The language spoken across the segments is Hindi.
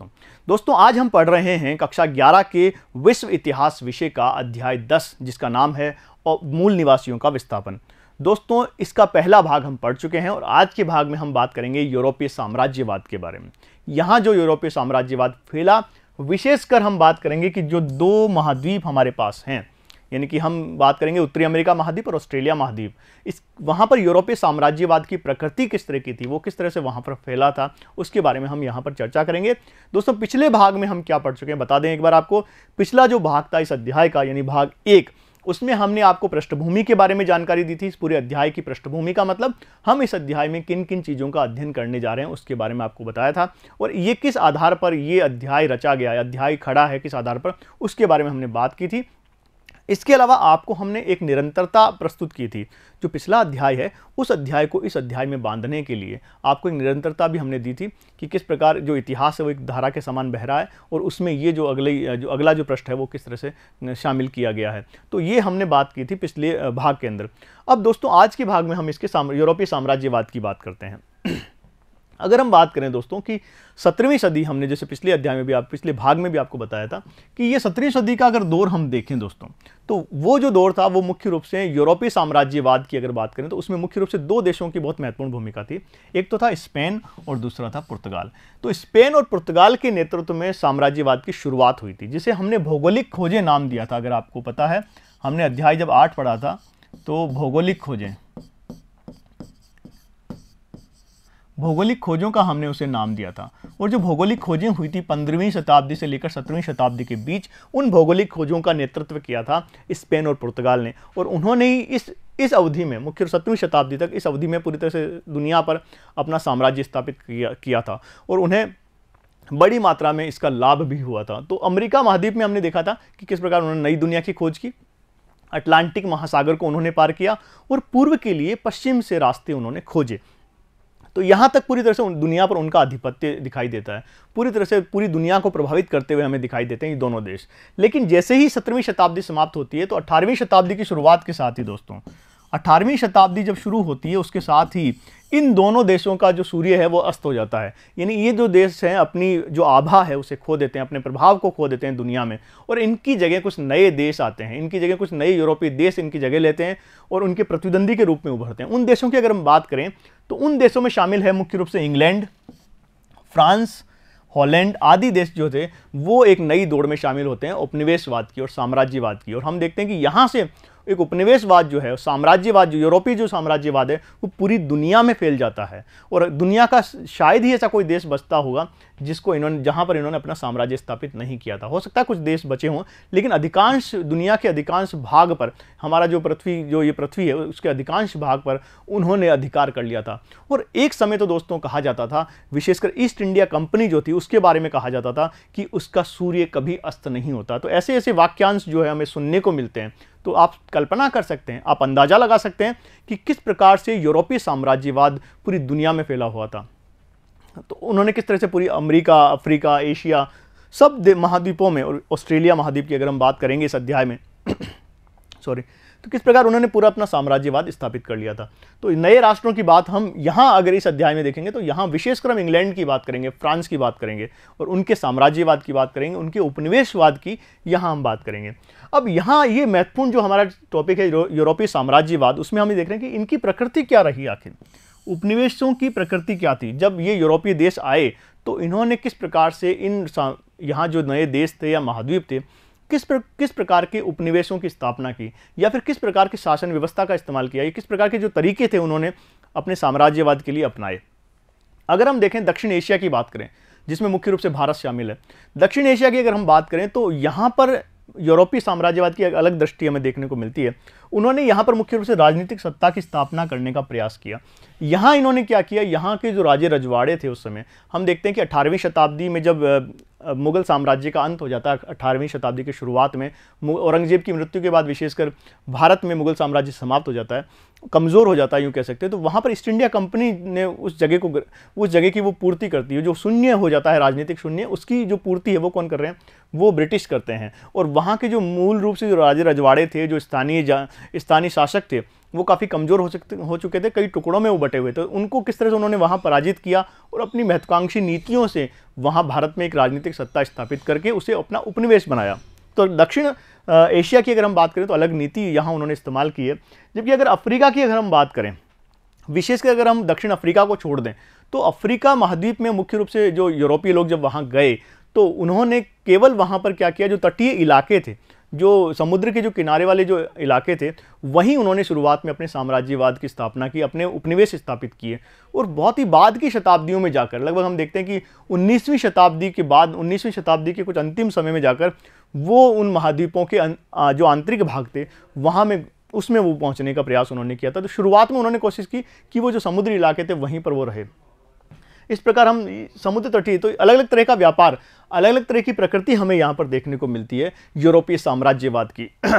दोस्तों दोस्तों आज हम पढ़ रहे हैं कक्षा 11 के विश्व इतिहास विषय का अध्याय 10 जिसका नाम है और मूल निवासियों का विस्थापन दोस्तों इसका पहला भाग हम पढ़ चुके हैं और आज के भाग में हम बात करेंगे यूरोपीय साम्राज्यवाद के बारे में यहाँ जो यूरोपीय साम्राज्यवाद फैला विशेषकर हम बात करेंगे कि जो दो महाद्वीप हमारे पास हैं यानी कि हम बात करेंगे उत्तरी अमेरिका महाद्वीप और ऑस्ट्रेलिया महाद्वीप इस वहाँ पर यूरोपीय साम्राज्यवाद की प्रकृति किस तरह की थी वो किस तरह से वहाँ पर फैला था उसके बारे में हम यहाँ पर चर्चा करेंगे दोस्तों पिछले भाग में हम क्या पढ़ चुके हैं बता दें एक बार आपको पिछला जो भाग था इस अध्याय का यानी भाग एक उसमें हमने आपको पृष्ठभूमि के बारे में जानकारी दी थी इस पूरे अध्याय की पृष्ठभूमि का मतलब हम इस अध्याय में किन किन चीज़ों का अध्ययन करने जा रहे हैं उसके बारे में आपको बताया था और ये किस आधार पर ये अध्याय रचा गया है अध्याय खड़ा है किस आधार पर उसके बारे में हमने बात की थी इसके अलावा आपको हमने एक निरंतरता प्रस्तुत की थी जो पिछला अध्याय है उस अध्याय को इस अध्याय में बांधने के लिए आपको एक निरंतरता भी हमने दी थी कि किस प्रकार जो इतिहास है वो एक धारा के समान बह रहा है और उसमें ये जो अगले जो अगला जो प्रश्न है वो किस तरह से शामिल किया गया है तो ये हमने बात की थी पिछले भाग के अंदर अब दोस्तों आज के भाग में हम इसके साम, यूरोपीय साम्राज्यवाद की बात करते हैं अगर हम बात करें दोस्तों कि सत्रहवीं सदी हमने जैसे पिछले अध्याय में भी आप पिछले भाग में भी आपको बताया था कि ये सत्रहवीं सदी का अगर दौर हम देखें दोस्तों तो वो जो दौर था वो मुख्य रूप से यूरोपीय साम्राज्यवाद की अगर बात करें तो उसमें मुख्य रूप से दो देशों की बहुत महत्वपूर्ण भूमिका थी एक तो था स्पेन और दूसरा था पुर्तगाल तो स्पेन और पुर्तगाल के नेतृत्व में साम्राज्यवाद की शुरुआत हुई थी जिसे हमने भौगोलिक खोजें नाम दिया था अगर आपको पता है हमने अध्याय जब आठ पढ़ा था तो भौगोलिक खोजें भौगोलिक खोजों का हमने उसे नाम दिया था और जो भौगोलिक खोजें हुई थी पंद्रहवीं शताब्दी से लेकर सत्रहवीं शताब्दी के बीच उन भौगोलिक खोजों का नेतृत्व किया था स्पेन और पुर्तगाल ने और उन्होंने ही इस इस अवधि में मुख्य सत्रहवीं शताब्दी तक इस अवधि में पूरी तरह से दुनिया पर अपना साम्राज्य स्थापित किया किया था और उन्हें बड़ी मात्रा में इसका लाभ भी हुआ था तो अमेरिका महाद्वीप में हमने देखा था कि किस प्रकार उन्होंने नई दुनिया की खोज की अटलांटिक महासागर को उन्होंने पार किया और पूर्व के लिए पश्चिम से रास्ते उन्होंने खोजे तो यहाँ तक पूरी तरह से दुनिया पर उनका आधिपत्य दिखाई देता है पूरी तरह से पूरी दुनिया को प्रभावित करते हुए हमें दिखाई देते हैं ये दोनों देश लेकिन जैसे ही सत्रहवीं शताब्दी समाप्त होती है तो अट्ठारहवीं शताब्दी की शुरुआत के साथ ही दोस्तों अठारहवीं शताब्दी जब शुरू होती है उसके साथ ही इन दोनों देशों का जो सूर्य है वो अस्त हो जाता है यानी ये जो देश हैं अपनी जो आभा है उसे खो देते हैं अपने प्रभाव को खो देते हैं दुनिया में और इनकी जगह कुछ नए देश आते हैं इनकी जगह कुछ नए यूरोपीय देश इनकी जगह लेते हैं और उनके प्रतिद्वंदी के रूप में उभरते हैं उन देशों की अगर हम बात करें तो उन देशों में शामिल है मुख्य रूप से इंग्लैंड फ्रांस हॉलैंड आदि देश जो थे वो एक नई दौड़ में शामिल होते हैं उपनिवेशवाद की और साम्राज्यवाद की और हम देखते हैं कि यहाँ से एक उपनिवेशवाद जो है साम्राज्यवाद जो यूरोपीय जो साम्राज्यवाद है वो पूरी दुनिया में फैल जाता है और दुनिया का शायद ही ऐसा कोई देश बचता होगा जिसको इन्होंने जहाँ पर इन्होंने अपना साम्राज्य स्थापित नहीं किया था हो सकता है कुछ देश बचे हों लेकिन अधिकांश दुनिया के अधिकांश भाग पर हमारा जो पृथ्वी जो ये पृथ्वी है उसके अधिकांश भाग पर उन्होंने अधिकार कर लिया था और एक समय तो दोस्तों कहा जाता था विशेषकर ईस्ट इंडिया कंपनी जो थी उसके बारे में कहा जाता था कि उसका सूर्य कभी अस्त नहीं होता तो ऐसे ऐसे वाक्यांश जो है हमें सुनने को मिलते हैं तो आप कल्पना कर सकते हैं आप अंदाज़ा लगा सकते हैं कि किस प्रकार से यूरोपीय साम्राज्यवाद पूरी दुनिया में फैला हुआ था तो उन्होंने किस तरह से पूरी अमेरिका अफ्रीका एशिया सब महाद्वीपों में और ऑस्ट्रेलिया महाद्वीप की अगर हम बात करेंगे इस अध्याय में सॉरी तो किस प्रकार उन्होंने पूरा अपना साम्राज्यवाद स्थापित कर लिया था तो नए राष्ट्रों की बात हम यहाँ अगर इस अध्याय में देखेंगे तो यहाँ विशेषकर हम इंग्लैंड की बात करेंगे फ्रांस की बात करेंगे और उनके साम्राज्यवाद की बात करेंगे उनके उपनिवेशवाद की यहाँ हम बात करेंगे अब यहाँ ये महत्वपूर्ण जो हमारा टॉपिक है यूरोपीय साम्राज्यवाद उसमें हम देख रहे हैं कि इनकी प्रकृति क्या रही आखिर उपनिवेशों की प्रकृति क्या थी जब ये यूरोपीय देश आए तो इन्होंने किस प्रकार से इन यहाँ जो नए देश थे या महाद्वीप थे किस प्र, किस प्रकार के उपनिवेशों की स्थापना की या फिर किस प्रकार की शासन व्यवस्था का इस्तेमाल किया या किस प्रकार के जो तरीके थे उन्होंने अपने साम्राज्यवाद के लिए अपनाए अगर हम देखें दक्षिण एशिया की बात करें जिसमें मुख्य रूप से भारत शामिल है दक्षिण एशिया की अगर हम बात करें तो यहाँ पर यूरोपीय साम्राज्यवाद की एक अलग दृष्टि हमें देखने को मिलती है उन्होंने यहाँ पर मुख्य रूप से राजनीतिक सत्ता की स्थापना करने का प्रयास किया यहाँ इन्होंने क्या किया यहाँ के जो राजे रजवाड़े थे उस समय हम देखते हैं कि अठारहवीं शताब्दी में जब मुगल साम्राज्य का अंत हो जाता है अठारहवीं शताब्दी की शुरुआत में औरंगजेब की मृत्यु के बाद विशेषकर भारत में मुगल साम्राज्य समाप्त हो जाता है कमज़ोर हो जाता है यूँ कह सकते हैं तो वहाँ पर ईस्ट इंडिया कंपनी ने उस जगह को उस जगह की वो पूर्ति करती है जो शून्य हो जाता है राजनीतिक शून्य उसकी जो पूर्ति है वो कौन कर रहे हैं वो ब्रिटिश करते हैं और वहाँ के जो मूल रूप से जो राजे रजवाड़े थे जो स्थानीय स्थानीय शासक थे वो काफ़ी कमज़ोर हो सकते हो चुके थे कई टुकड़ों में वो बटे हुए थे तो उनको किस तरह से उन्होंने वहाँ पराजित किया और अपनी महत्वाकांक्षी नीतियों से वहाँ भारत में एक राजनीतिक सत्ता स्थापित करके उसे अपना उपनिवेश बनाया तो दक्षिण एशिया की अगर हम बात करें तो अलग नीति यहाँ उन्होंने इस्तेमाल की है जबकि अगर अफ्रीका की अगर हम बात करें विशेषकर अगर हम दक्षिण अफ्रीका को छोड़ दें तो अफ्रीका महाद्वीप में मुख्य रूप से जो यूरोपीय लोग जब वहाँ गए तो उन्होंने केवल वहाँ पर क्या किया जो तटीय इलाके थे जो समुद्र के जो किनारे वाले जो इलाके थे वहीं उन्होंने शुरुआत में अपने साम्राज्यवाद की स्थापना की अपने उपनिवेश स्थापित किए और बहुत ही बाद की शताब्दियों में जाकर लगभग हम देखते हैं कि 19वीं शताब्दी के बाद 19वीं शताब्दी के कुछ अंतिम समय में जाकर वो उन महाद्वीपों के अं, जो आंतरिक भाग थे वहाँ में उसमें वो पहुँचने का प्रयास उन्होंने किया था तो शुरुआत में उन्होंने कोशिश की कि वो जो समुद्री इलाके थे वहीं पर वो रहे इस प्रकार हम समुद्र तटीय तो अलग अलग तरह का व्यापार अलग अलग तरह की प्रकृति हमें यहाँ पर देखने को मिलती है यूरोपीय साम्राज्यवाद की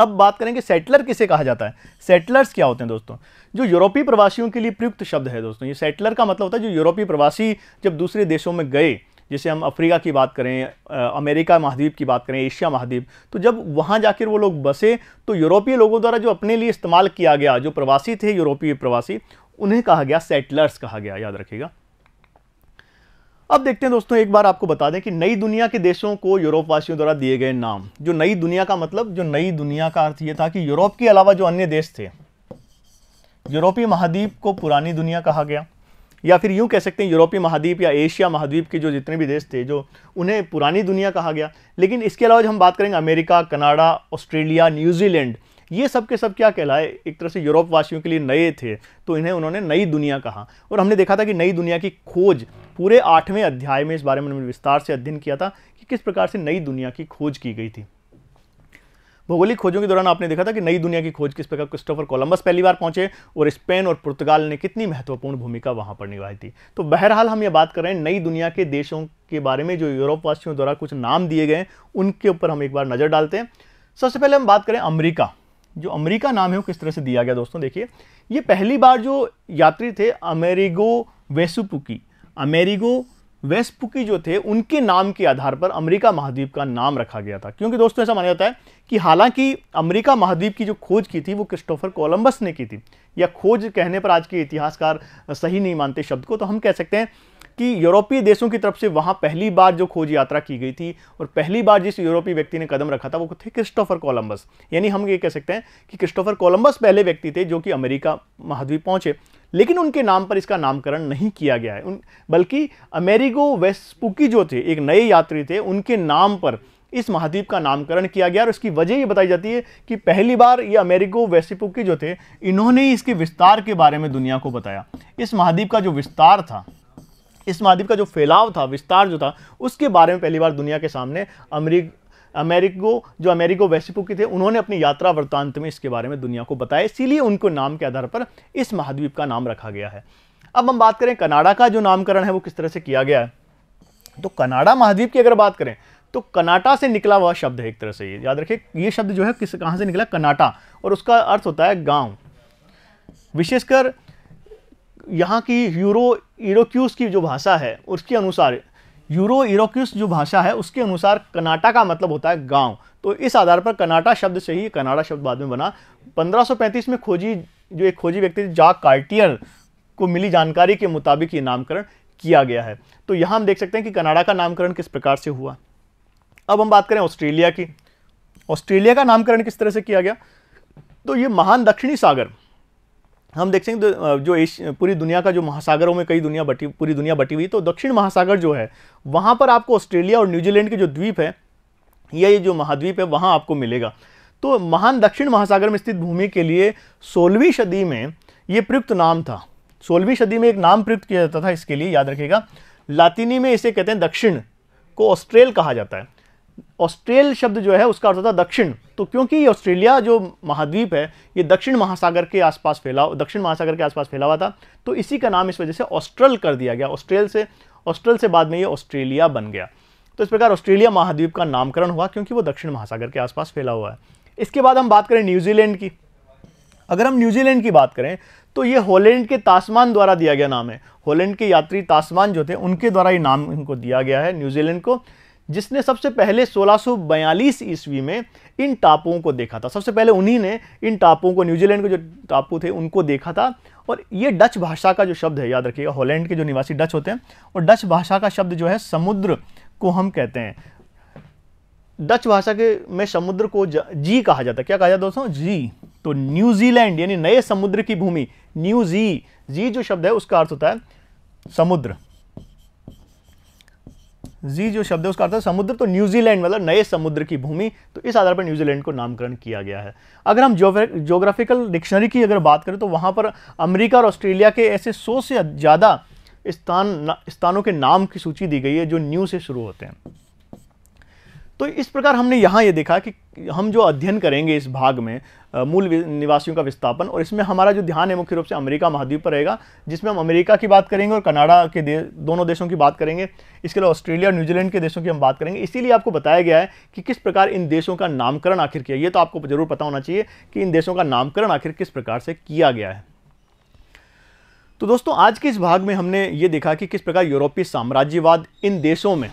अब बात करेंगे सेटलर किसे कहा जाता है सेटलर्स क्या होते हैं दोस्तों जो यूरोपीय प्रवासियों के लिए प्रयुक्त शब्द है दोस्तों ये सेटलर का मतलब होता है जो यूरोपीय प्रवासी जब दूसरे देशों में गए जैसे हम अफ्रीका की बात करें अमेरिका महाद्वीप की बात करें एशिया महाद्वीप तो जब वहाँ जाकर वो लोग बसे तो यूरोपीय लोगों द्वारा जो अपने लिए इस्तेमाल किया गया जो प्रवासी थे यूरोपीय प्रवासी उन्हें कहा गया सेटलर्स कहा गया याद रखिएगा अब देखते हैं दोस्तों एक बार आपको बता दें कि नई दुनिया के देशों को यूरोप वासियों द्वारा दिए गए नाम जो नई दुनिया का मतलब जो नई दुनिया का अर्थ यह था कि यूरोप के अलावा जो अन्य देश थे यूरोपीय महाद्वीप को पुरानी दुनिया कहा गया या फिर यूं कह सकते हैं यूरोपीय महाद्वीप या एशिया महाद्वीप के जो जितने भी देश थे जो उन्हें पुरानी दुनिया कहा गया लेकिन इसके अलावा जो हम बात करेंगे अमेरिका कनाडा ऑस्ट्रेलिया न्यूजीलैंड ये सब के सब क्या कहलाए एक तरह से यूरोप वासियों के लिए नए थे तो इन्हें उन्होंने नई दुनिया कहा और हमने देखा था कि नई दुनिया की खोज पूरे आठवें अध्याय में इस बारे में हमने विस्तार से अध्ययन किया था कि किस प्रकार से नई दुनिया की खोज की गई थी भौगोलिक खोजों के दौरान आपने देखा था कि नई दुनिया की खोज किस प्रकार क्रिस्टोफर कोलंबस पहली बार पहुंचे और स्पेन और पुर्तगाल ने कितनी महत्वपूर्ण भूमिका वहां पर निभाई थी तो बहरहाल हम ये बात कर रहे हैं नई दुनिया के देशों के बारे में जो यूरोप वासियों द्वारा कुछ नाम दिए गए उनके ऊपर हम एक बार नज़र डालते हैं सबसे पहले हम बात करें अमरीका जो अमेरिका नाम है वो किस तरह से दिया गया दोस्तों देखिए ये पहली बार जो यात्री थे अमेरिगो वेसुपुकी अमेरिगो वेस्पुकी जो थे उनके नाम के आधार पर अमेरिका महाद्वीप का नाम रखा गया था क्योंकि दोस्तों ऐसा माना जाता है कि हालांकि अमेरिका महाद्वीप की जो खोज की थी वो क्रिस्टोफर कोलंबस ने की थी या खोज कहने पर आज के इतिहासकार सही नहीं मानते शब्द को तो हम कह सकते हैं कि यूरोपीय देशों की तरफ से वहाँ पहली बार जो खोज यात्रा की गई थी और पहली बार जिस यूरोपीय व्यक्ति ने कदम रखा था वो थे क्रिस्टोफर कोलंबस यानी हम ये कह सकते हैं कि क्रिस्टोफर कोलंबस पहले व्यक्ति थे जो कि अमेरिका महाद्वीप पहुँचे लेकिन उनके नाम पर इसका नामकरण नहीं किया गया है उन बल्कि अमेरिगो वेस्पुकी जो थे एक नए यात्री थे उनके नाम पर इस महाद्वीप का नामकरण किया गया और इसकी वजह ये बताई जाती है कि पहली बार ये अमेरिको वेस्पुकी जो थे इन्होंने ही इसके विस्तार के बारे में दुनिया को बताया इस महाद्वीप का जो विस्तार था इस महाद्वीप का जो फैलाव था विस्तार जो था उसके बारे में पहली बार दुनिया के सामने अमरी अमेरिको जो अमेरिको के थे उन्होंने अपनी यात्रा वृत्तांत में इसके बारे में दुनिया को बताया इसीलिए उनको नाम के आधार पर इस महाद्वीप का नाम रखा गया है अब हम बात करें कनाडा का जो नामकरण है वो किस तरह से किया गया है तो कनाडा महाद्वीप की अगर बात करें तो कनाटा से निकला हुआ शब्द है एक तरह से ये याद रखिए ये शब्द जो है किस कहाँ से निकला कनाटा और उसका अर्थ होता है गांव विशेषकर यहाँ की यूरो यूरोक्यूस की जो भाषा है उसके अनुसार यूरो इरोक्यूस जो भाषा है उसके अनुसार कनाटा का मतलब होता है गांव तो इस आधार पर कनाटा शब्द से ही कनाडा शब्द बाद में बना 1535 में खोजी जो एक खोजी व्यक्ति जा कार्टियर को मिली जानकारी के मुताबिक ये नामकरण किया गया है तो यहाँ हम देख सकते हैं कि कनाडा का नामकरण किस प्रकार से हुआ अब हम बात करें ऑस्ट्रेलिया की ऑस्ट्रेलिया का नामकरण किस तरह से किया गया तो ये महान दक्षिणी सागर हम देखेंगे तो, जो एश पूरी दुनिया का जो महासागरों में कई दुनिया बटी पूरी दुनिया बटी हुई तो दक्षिण महासागर जो है वहाँ पर आपको ऑस्ट्रेलिया और न्यूजीलैंड के जो द्वीप है या ये जो महाद्वीप है वहाँ आपको मिलेगा तो महान दक्षिण महासागर में स्थित भूमि के लिए सोलहवीं सदी में ये प्रयुक्त नाम था सोलहवीं सदी में एक नाम प्रयुक्त किया जाता था इसके लिए याद रखेगा लातिनी में इसे कहते हैं दक्षिण को ऑस्ट्रेल कहा जाता है ऑस्ट्रेल शब्द जो है उसका अर्थ होता है दक्षिण तो क्योंकि ऑस्ट्रेलिया जो महाद्वीप है ये दक्षिण महासागर के आसपास फैला दक्षिण महासागर के आसपास फैला हुआ था तो इसी का नाम इस वजह से ऑस्ट्रल कर दिया गया ऑस्ट्रेल से ऑस्ट्रल से बाद में ये ऑस्ट्रेलिया बन गया तो इस प्रकार ऑस्ट्रेलिया महाद्वीप का नामकरण हुआ क्योंकि वो दक्षिण महासागर के आसपास फैला हुआ है इसके बाद हम बात करें न्यूजीलैंड की अगर हम न्यूजीलैंड की बात करें तो ये हॉलैंड के तासमान द्वारा दिया गया नाम है हॉलैंड के यात्री तासमान जो थे उनके द्वारा ये नाम इनको दिया गया है न्यूजीलैंड को जिसने सबसे पहले 1642 ईस्वी में इन टापुओं को देखा था सबसे पहले उन्हीं ने इन टापुओं को न्यूजीलैंड के जो टापू थे उनको देखा था और ये डच भाषा का जो शब्द है याद रखिएगा हॉलैंड के जो निवासी डच होते हैं और डच भाषा का शब्द जो है समुद्र को हम कहते हैं डच भाषा के में समुद्र को जी कहा जाता है क्या कहा जाता है दोस्तों जी तो न्यूजीलैंड यानी नए समुद्र की भूमि न्यू जी जी जो शब्द है उसका अर्थ होता है समुद्र जी जो शब्द है उसका अर्थ है समुद्र तो न्यूजीलैंड मतलब नए समुद्र की भूमि तो इस आधार पर न्यूजीलैंड को नामकरण किया गया है अगर हम जोग्राफिकल डिक्शनरी की अगर बात करें तो वहाँ पर अमेरिका और ऑस्ट्रेलिया के ऐसे सौ से ज़्यादा स्थान स्थानों के नाम की सूची दी गई है जो न्यू से शुरू होते हैं तो इस प्रकार हमने यहाँ ये यह देखा कि हम जो अध्ययन करेंगे इस भाग में मूल निवासियों का विस्थापन और इसमें हमारा जो ध्यान है मुख्य रूप से अमेरिका महाद्वीप पर रहेगा जिसमें हम अमेरिका की बात करेंगे और कनाडा के दे, दोनों देशों की बात करेंगे इसके अलावा ऑस्ट्रेलिया और न्यूजीलैंड के देशों की हम बात करेंगे इसीलिए आपको बताया गया है कि किस प्रकार इन देशों का नामकरण आखिर किया ये तो आपको जरूर पता होना चाहिए कि इन देशों का नामकरण आखिर किस प्रकार से किया गया है तो दोस्तों आज के इस भाग में हमने ये देखा कि किस प्रकार यूरोपीय साम्राज्यवाद इन देशों में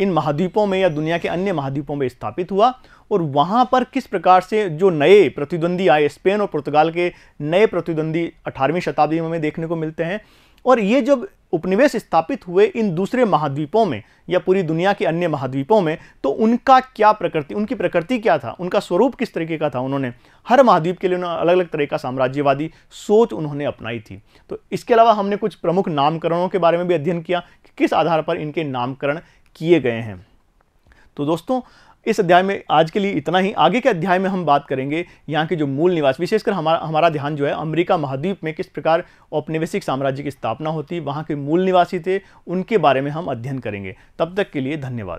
इन महाद्वीपों में या दुनिया के अन्य महाद्वीपों में स्थापित हुआ और वहाँ पर किस प्रकार से जो नए प्रतिद्वंदी आए स्पेन और पुर्तगाल के नए प्रतिद्वंदी अठारहवीं शताब्दी में देखने को मिलते हैं और ये जब उपनिवेश स्थापित हुए इन दूसरे महाद्वीपों में या पूरी दुनिया के अन्य महाद्वीपों में तो उनका क्या प्रकृति उनकी प्रकृति क्या था उनका स्वरूप किस तरीके का था उन्होंने हर महाद्वीप के लिए उन्होंने अलग अलग तरह का साम्राज्यवादी सोच उन्होंने अपनाई थी तो इसके अलावा हमने कुछ प्रमुख नामकरणों के बारे में भी अध्ययन किया कि किस आधार पर इनके नामकरण किए गए हैं तो दोस्तों इस अध्याय में आज के लिए इतना ही आगे के अध्याय में हम बात करेंगे यहाँ के जो मूल निवास विशेषकर हमारा हमारा ध्यान जो है अमेरिका महाद्वीप में किस प्रकार औपनिवेशिक साम्राज्य की स्थापना होती वहाँ के मूल निवासी थे उनके बारे में हम अध्ययन करेंगे तब तक के लिए धन्यवाद